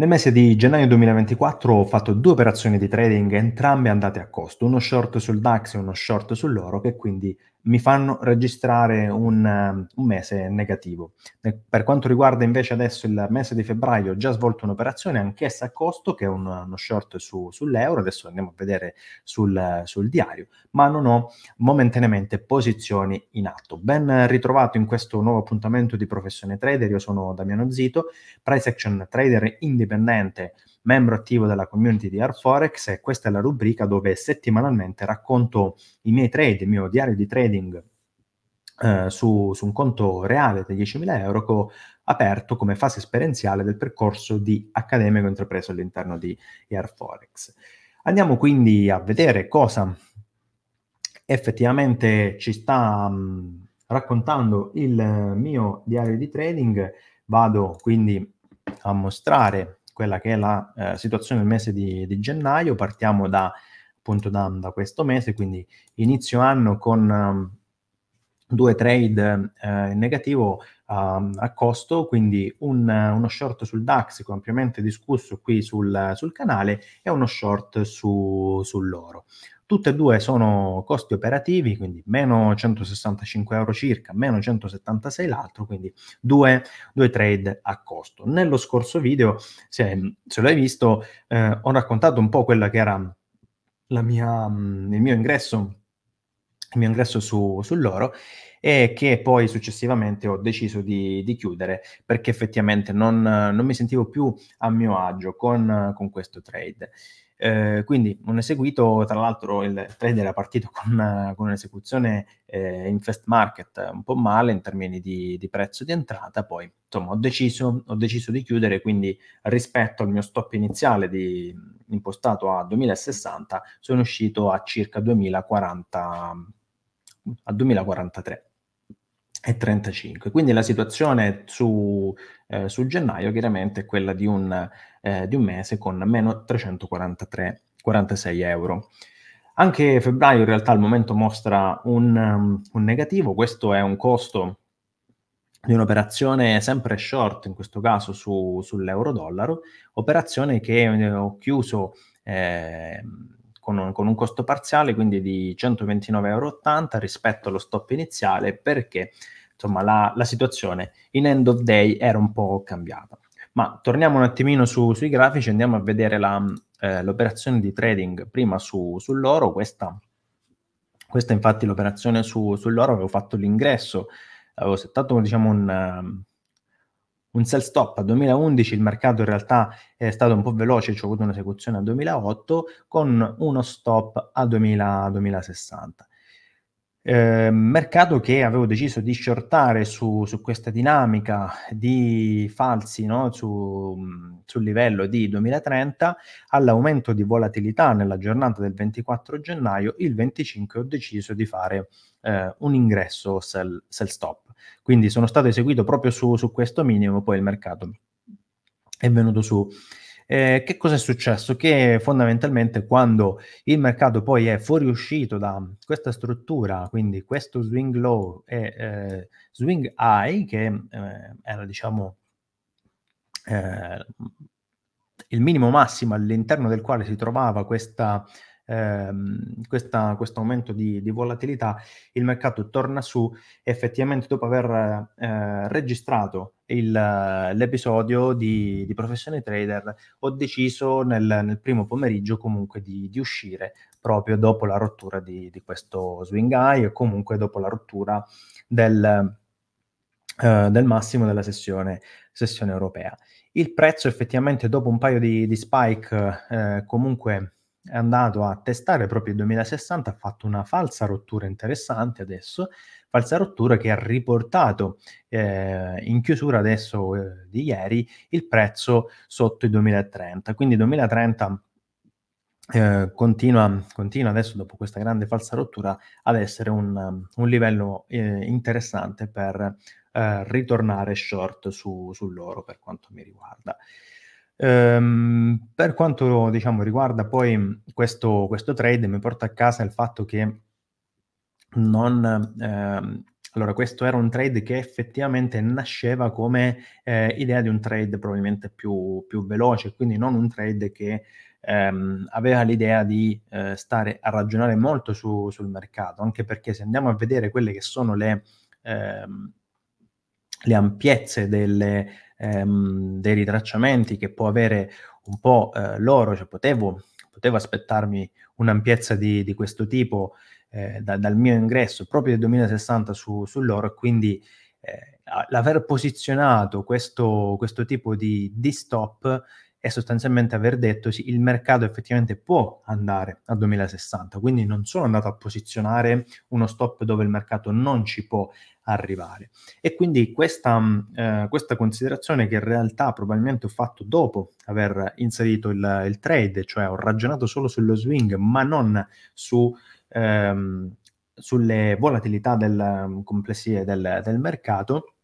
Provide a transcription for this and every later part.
Nel mese di gennaio 2024 ho fatto due operazioni di trading, entrambe andate a costo, uno short sul DAX e uno short sull'oro, che quindi mi fanno registrare un, un, mese negativo. Per quanto riguarda invece adesso il mese di febbraio, ho già svolto un'operazione anch'essa a costo, che è un, uno short su, sull'euro, adesso andiamo a vedere sul, sul, diario, ma non ho momentaneamente posizioni in atto. Ben ritrovato in questo nuovo appuntamento di Professione Trader, io sono Damiano Zito, price action trader indipendente membro attivo della community di Arforex e questa è la rubrica dove settimanalmente racconto i miei trade, il mio diario di trading eh, su, su, un conto reale di 10.000 euro che ho aperto come fase esperienziale del percorso di accademico intrapreso all'interno di Airforex. Andiamo quindi a vedere cosa effettivamente ci sta mh, mm, raccontando il eh, mio diario di trading. Vado quindi a mostrare quella che è la eh, situazione del mese di, di gennaio. Partiamo da, appunto da, da, questo mese, quindi inizio anno con um, due trade eh, in negativo ehm, a costo, quindi un, uno short sul DAX ampiamente discusso qui sul, sul canale e uno short su, sull'oro. Tutte e due sono costi operativi, quindi meno 165 euro circa, meno 176 l'altro, quindi due, due trade a costo. Nello scorso video, se, se l'hai visto, eh, ho raccontato un po' quella che era mia, mm, il mio ingresso, il mio ingresso su, sull'oro e che poi successivamente ho deciso di, di chiudere perché effettivamente non, non, mi sentivo più a mio agio con, con questo trade. Eh, quindi un eseguito, tra l'altro il trader era partito con, con un'esecuzione eh, in fast market un po' male in termini di, di prezzo di entrata, poi insomma ho deciso, ho deciso, di chiudere, quindi rispetto al mio stop iniziale di, impostato a 2060 sono uscito a circa 2040, a 2043 e 35. Quindi la situazione su, eh, su gennaio chiaramente è quella di un, eh, di un mese con meno 346 euro. Anche febbraio in realtà al momento mostra un, um, un negativo, questo è un costo di un'operazione sempre short, in questo caso su, sull'euro-dollaro, operazione che ho chiuso eh, con un, con un costo parziale quindi di 129,80 euro rispetto allo stop iniziale perché insomma la, la situazione in end of day era un po' cambiata. Ma torniamo un attimino su, sui grafici, andiamo a vedere la, eh, l'operazione di trading prima su, sull'oro. Questa, questa infatti l'operazione su, sull'oro avevo fatto l'ingresso, avevo settato diciamo, un, un sell stop a 2011, il mercato in realtà è stato un po' veloce, ci ho avuto un'esecuzione a 2008 con uno stop a 2000, 2060. Eh, mercato che avevo deciso di shortare su, su questa dinamica di falsi no? su, sul livello di 2030 all'aumento di volatilità nella giornata del 24 gennaio il 25 ho deciso di fare eh, un ingresso sell, sell stop quindi sono stato eseguito proprio su, su questo minimo, poi il mercato è venuto su. Eh, che cosa è successo? Che fondamentalmente quando il mercato poi è fuoriuscito da questa struttura, quindi questo swing low e eh, swing high, che eh, era diciamo eh, il minimo massimo all'interno del quale si trovava questa ehm, questa, questo aumento di, di, volatilità, il mercato torna su effettivamente dopo aver eh, registrato il, l'episodio di, di, Professione Trader, ho deciso nel, nel primo pomeriggio comunque di, di, uscire proprio dopo la rottura di, di questo swing high e comunque dopo la rottura del, eh, del massimo della sessione, sessione, europea. Il prezzo effettivamente dopo un paio di, spike eh, comunque è andato a testare proprio il 2060, ha fatto una falsa rottura interessante adesso, falsa rottura che ha riportato eh, in chiusura adesso eh, di ieri il prezzo sotto i 2030. Quindi 2030 eh, continua, continua, adesso dopo questa grande falsa rottura ad essere un, un livello eh, interessante per eh, ritornare short su, su, per quanto mi riguarda. Ehm, per quanto diciamo, riguarda poi questo, questo, trade, mi porta a casa il fatto che non... Ehm, allora, questo era un trade che effettivamente nasceva come eh, idea di un trade probabilmente più, più, veloce, quindi non un trade che ehm, aveva l'idea di eh, stare a ragionare molto su, sul mercato, anche perché se andiamo a vedere quelle che sono le, ehm, le ampiezze delle, ehm, dei ritracciamenti che può avere un po' eh, loro, cioè potevo, potevo, aspettarmi un'ampiezza di, di questo tipo eh, da, dal mio ingresso proprio del 2060 su, su loro e quindi eh, l'aver posizionato questo, questo tipo di, di, stop è sostanzialmente aver detto sì, il mercato effettivamente può andare a 2060, quindi non sono andato a posizionare uno stop dove il mercato non ci può arrivare. E quindi questa, mm, eh, questa, considerazione che in realtà probabilmente ho fatto dopo aver inserito il, il trade, cioè ho ragionato solo sullo swing, ma non su, ehm, sulle volatilità del, mm, complessive del, del mercato,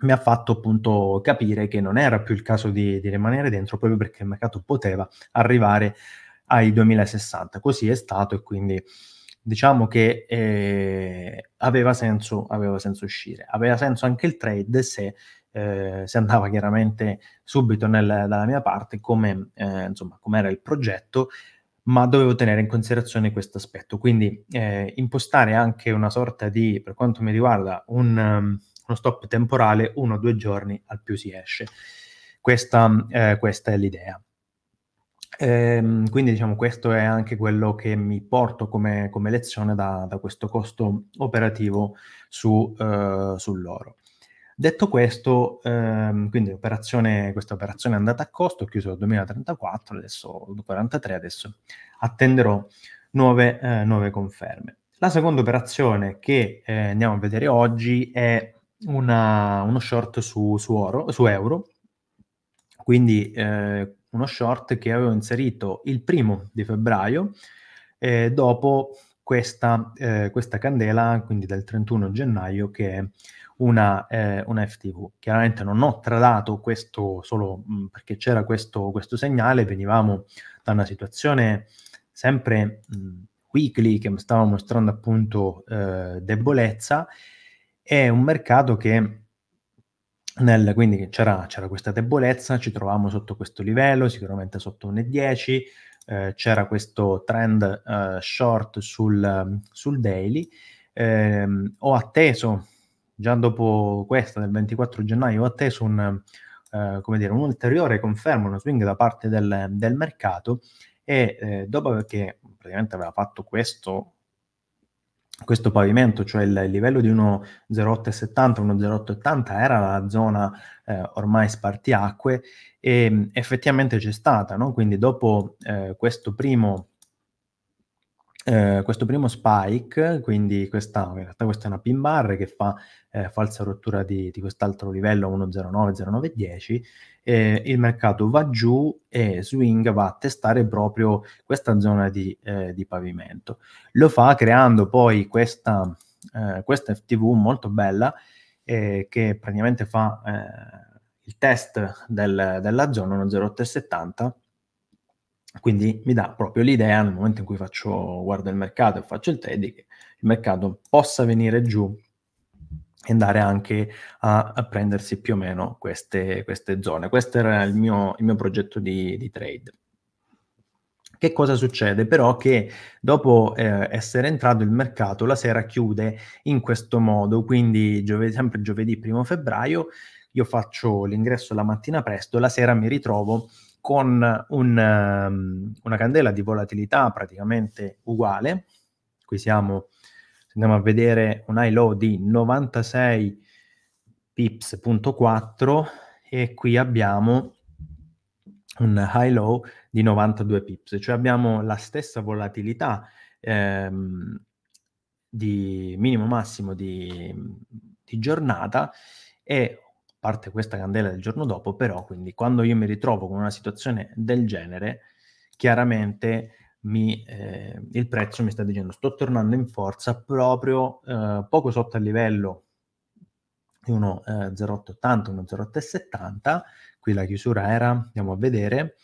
mi ha fatto appunto capire che non era più il caso di, di, rimanere dentro proprio perché il mercato poteva arrivare ai 2060. Così è stato e quindi diciamo che eh, aveva, senso, aveva, senso, uscire. Aveva senso anche il trade se, eh, se andava chiaramente subito nel, dalla mia parte, come eh, era il progetto, ma dovevo tenere in considerazione questo aspetto. Quindi eh, impostare anche una sorta di, per quanto mi riguarda, un, um, uno stop temporale, uno o due giorni al più si esce. Questa, eh, questa è l'idea. Ehm, quindi diciamo questo è anche quello che mi porto come, come lezione da, da, questo costo operativo su, eh, sull'oro. Detto questo, ehm, quindi operazione, questa operazione è andata a costo, ho chiuso il 2034, adesso 43, adesso attenderò nuove, eh, nuove conferme. La seconda operazione che eh, andiamo a vedere oggi è una, uno short su, su, oro, su euro, quindi eh, uno short che avevo inserito il primo di febbraio, eh, dopo questa, eh, questa, candela, quindi del 31 gennaio, che è una, eh, una FTV. Chiaramente non ho tradato questo solo mm, perché c'era questo, questo, segnale, venivamo da una situazione sempre mh, mm, weekly che stava mostrando appunto eh, debolezza, è un mercato che nel, quindi c'era, c'era, questa debolezza, ci trovavamo sotto questo livello, sicuramente sotto 1,10, eh, c'era questo trend eh, short sul, sul daily. Eh, ho atteso, già dopo questa del 24 gennaio, ho atteso un, eh, dire, un'ulteriore conferma, uno swing da parte del, del mercato e eh, dopo che praticamente aveva fatto questo questo pavimento, cioè il, il livello di 1,0870, 1,0880 era la zona eh, ormai spartiacque e mm, effettivamente c'è stata, no? quindi dopo eh, questo primo eh, questo primo spike, quindi questa, in realtà questa è una pin bar che fa eh, falsa rottura di, di, quest'altro livello 109, 0910, il mercato va giù e Swing va a testare proprio questa zona di, eh, di pavimento. Lo fa creando poi questa, eh, questa FTV molto bella che praticamente fa il test del, della zona 10870 quindi mi dà proprio l'idea, nel momento in cui faccio, guardo il mercato e faccio il trading, che il mercato possa venire giù e andare anche a, a prendersi più o meno queste, queste, zone. Questo era il mio, il mio progetto di, di trade. Che cosa succede? Però che dopo eh, essere entrato il mercato la sera chiude in questo modo, quindi giove- sempre giovedì 1 febbraio io faccio l'ingresso la mattina presto, la sera mi ritrovo con un, um, una candela di volatilità praticamente uguale. Qui siamo, andiamo a vedere un high low di 96 pips.4 e qui abbiamo un high low di 92 pips, cioè abbiamo la stessa volatilità ehm, di minimo massimo di, di giornata e parte questa candela del giorno dopo, però quindi quando io mi ritrovo con una situazione del genere, chiaramente mi, eh, il prezzo mi sta dicendo sto tornando in forza proprio eh, poco sotto al livello di uno eh, 0,880, uno 0,870, qui la chiusura era, andiamo a vedere,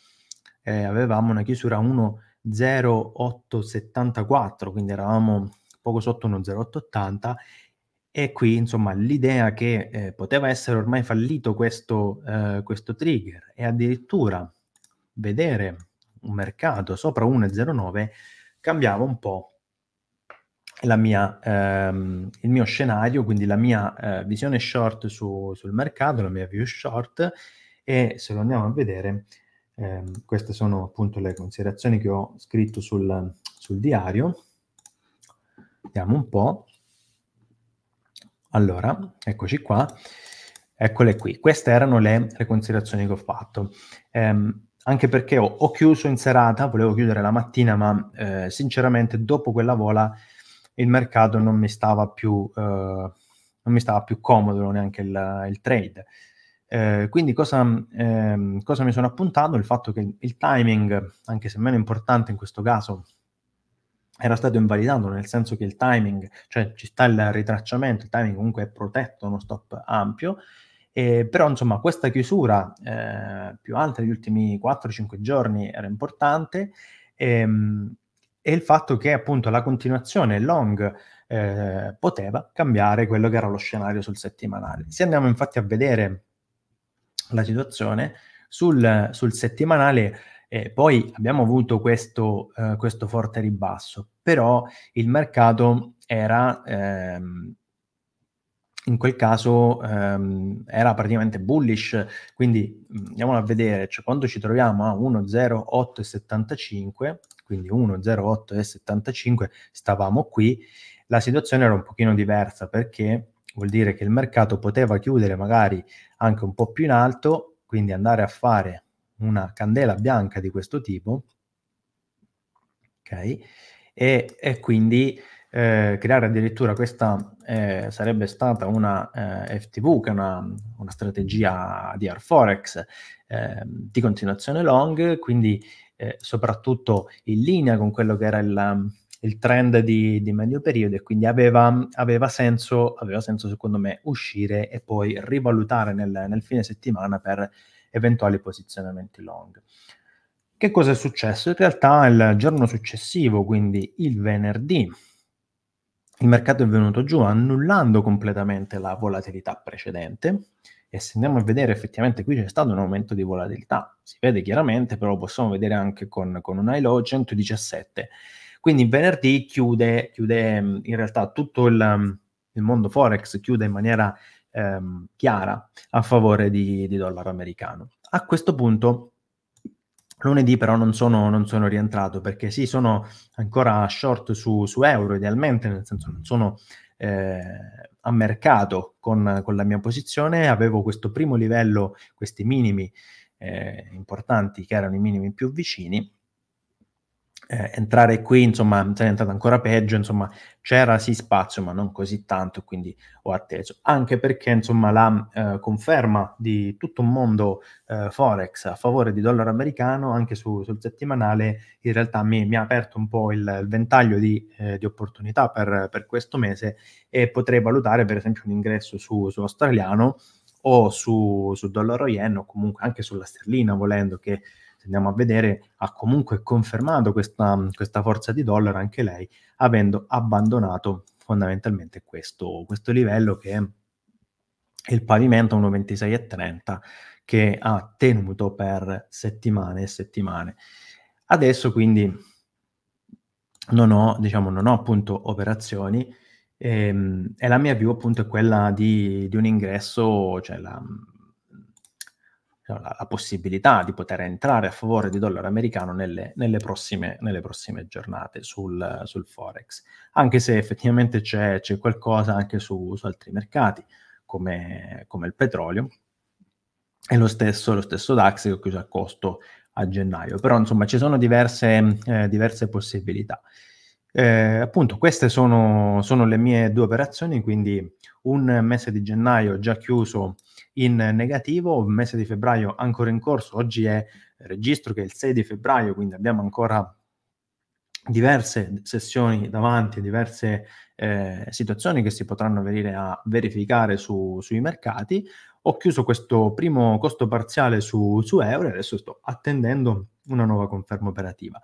eh, avevamo una chiusura 1,0874, quindi eravamo poco sotto uno 0,880 e qui, insomma, l'idea che eh, poteva essere ormai fallito questo, eh, questo, trigger e addirittura vedere un mercato sopra 1,09 cambiava un po' mia, ehm, il mio scenario, quindi la mia eh, visione short su, sul mercato, la mia view short e se lo andiamo a vedere, ehm, queste sono appunto le considerazioni che ho scritto sul, sul diario. Vediamo un po' Allora, eccoci qua. Eccole qui. Queste erano le, le considerazioni che ho fatto. Ehm, anche perché ho, ho, chiuso in serata, volevo chiudere la mattina, ma eh, sinceramente dopo quella vola il mercato non mi stava più, eh, non mi stava più comodo neanche il, il trade. Eh, quindi cosa, ehm, cosa mi sono appuntato? Il fatto che il timing, anche se meno importante in questo caso, era stato invalidato nel senso che il timing, cioè ci sta il ritracciamento, il timing comunque è protetto, uno stop ampio, e, però insomma questa chiusura eh, più alta degli ultimi 4-5 giorni era importante ehm, e il fatto che appunto la continuazione long eh, poteva cambiare quello che era lo scenario sul settimanale. Se andiamo infatti a vedere la situazione sul, sul settimanale, eh, poi abbiamo avuto questo, eh, questo, forte ribasso, però il mercato era ehm, in quel caso ehm, era praticamente bullish, quindi mm, andiamolo a vedere, cioè quando ci troviamo a 1,0875, quindi 1,0875 stavamo qui, la situazione era un pochino diversa perché vuol dire che il mercato poteva chiudere magari anche un po' più in alto, quindi andare a fare una candela bianca di questo tipo, ok? E, e quindi eh, creare addirittura questa eh, sarebbe stata una eh, FTV, che è una, una strategia di Arforex ehm, di continuazione long, quindi eh, soprattutto in linea con quello che era il, il trend di, di, medio periodo e quindi aveva, aveva, senso, aveva senso secondo me uscire e poi rivalutare nel, nel fine settimana per eventuali posizionamenti long. Che cosa è successo? In realtà il giorno successivo, quindi il venerdì, il mercato è venuto giù annullando completamente la volatilità precedente e se andiamo a vedere effettivamente qui c'è stato un aumento di volatilità, si vede chiaramente, però lo possiamo vedere anche con, con un high low 117. Quindi venerdì chiude, chiude in realtà tutto il, il mondo Forex, chiude in maniera ehm, chiara a favore di, di dollaro americano. A questo punto Lunedì però non sono, non sono, rientrato perché sì, sono ancora short su, su euro idealmente, nel senso non sono eh, a mercato con, con, la mia posizione, avevo questo primo livello, questi minimi eh, importanti che erano i minimi più vicini eh, entrare qui, insomma, cioè, è entrato ancora peggio, insomma, c'era sì spazio, ma non così tanto, quindi ho atteso. Anche perché, insomma, la eh, conferma di tutto un mondo eh, Forex a favore di dollaro americano, anche su, sul settimanale, in realtà mi, mi, ha aperto un po' il, il ventaglio di, eh, di opportunità per, per, questo mese e potrei valutare, per esempio, un ingresso su, su australiano o su, su dollaro yen o comunque anche sulla sterlina, volendo che andiamo a vedere, ha comunque confermato questa, questa forza di dollaro anche lei, avendo abbandonato fondamentalmente questo, questo livello che è il pavimento 1,26,30 che ha tenuto per settimane e settimane. Adesso quindi non ho, diciamo, non ho appunto operazioni ehm, e la mia view appunto è quella di, di un ingresso, cioè la, cioè, la, la, possibilità di poter entrare a favore di dollaro americano nelle, nelle, prossime, nelle prossime, giornate sul, sul, Forex, anche se effettivamente c'è, c'è qualcosa anche su, su altri mercati come, come, il petrolio e lo stesso, lo stesso DAX che ho chiuso a costo a gennaio, però insomma ci sono diverse, eh, diverse possibilità. Eh, appunto, queste sono, sono, le mie due operazioni, quindi un mese di gennaio già chiuso in negativo, mese di febbraio ancora in corso, oggi è registro che è il 6 di febbraio, quindi abbiamo ancora diverse sessioni davanti, diverse eh, situazioni che si potranno venire a verificare su, sui mercati. Ho chiuso questo primo costo parziale su, su euro e adesso sto attendendo una nuova conferma operativa.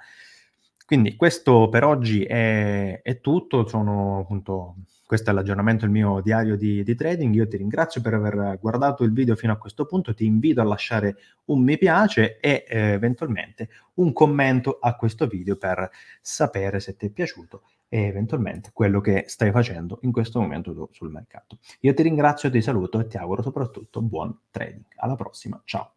Quindi questo per oggi è, è tutto, Sono, appunto, questo è l'aggiornamento del mio diario di, di, trading, io ti ringrazio per aver guardato il video fino a questo punto, ti invito a lasciare un mi piace e eh, eventualmente un commento a questo video per sapere se ti è piaciuto e eventualmente quello che stai facendo in questo momento sul mercato. Io ti ringrazio, ti saluto e ti auguro soprattutto buon trading. Alla prossima, ciao!